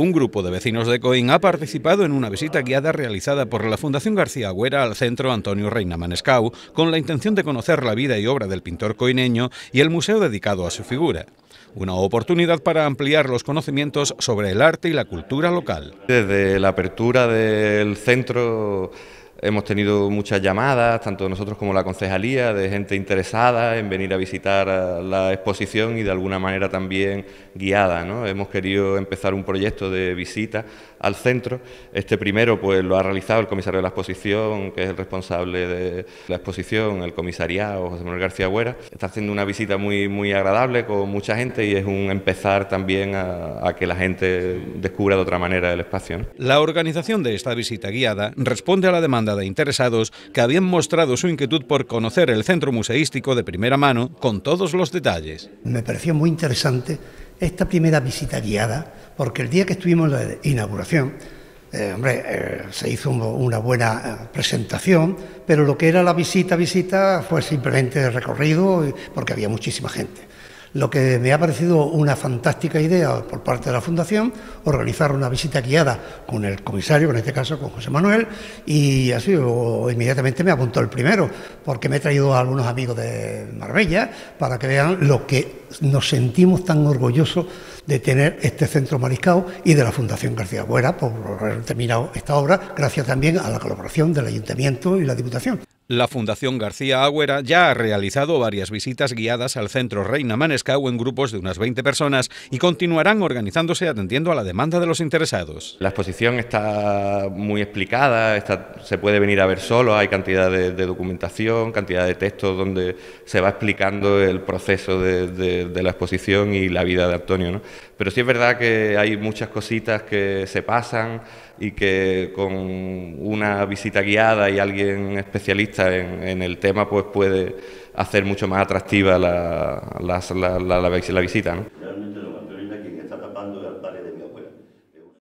Un grupo de vecinos de Coín ha participado en una visita guiada realizada por la Fundación García Agüera al Centro Antonio Reina Manescau con la intención de conocer la vida y obra del pintor coineño y el museo dedicado a su figura. Una oportunidad para ampliar los conocimientos sobre el arte y la cultura local. Desde la apertura del centro Hemos tenido muchas llamadas, tanto nosotros como la concejalía, de gente interesada en venir a visitar la exposición y de alguna manera también guiada. Hemos querido empezar un proyecto de visita al centro. Este primero pues, lo ha realizado el comisario de la exposición, que es el responsable de la exposición, el comisariado, José Manuel García Huera. Está haciendo una visita muy, muy agradable con mucha gente y es un empezar también a, que la gente descubra de otra manera el espacio. La organización de esta visita guiada responde a la demanda de interesados que habían mostrado su inquietud por conocer el centro museístico de primera mano con todos los detalles. Me pareció muy interesante esta primera visita guiada, porque el día que estuvimos en la inauguración, eh, hombre, eh, se hizo una buena eh, presentación, pero lo que era la visita, visita, fue simplemente recorrido, porque había muchísima gente lo que me ha parecido una fantástica idea por parte de la Fundación, organizar una visita guiada con el comisario, en este caso con José Manuel, y así inmediatamente me apuntó el primero, porque me he traído a algunos amigos de Marbella para que vean lo que nos sentimos tan orgullosos de tener este centro mariscado y de la Fundación García Buera por haber terminado esta obra, gracias también a la colaboración del Ayuntamiento y la Diputación. La Fundación García Agüera ya ha realizado varias visitas guiadas al centro Reina Manescau en grupos de unas 20 personas y continuarán organizándose atendiendo a la demanda de los interesados. La exposición está muy explicada, se puede venir a ver solo, hay cantidad de, documentación, cantidad de textos donde se va explicando el proceso de, la exposición y la vida de Antonio. Pero sí es verdad que hay muchas cositas que se pasan y que con una visita guiada y alguien especialista en, el tema pues puede hacer mucho más atractiva la, la visita.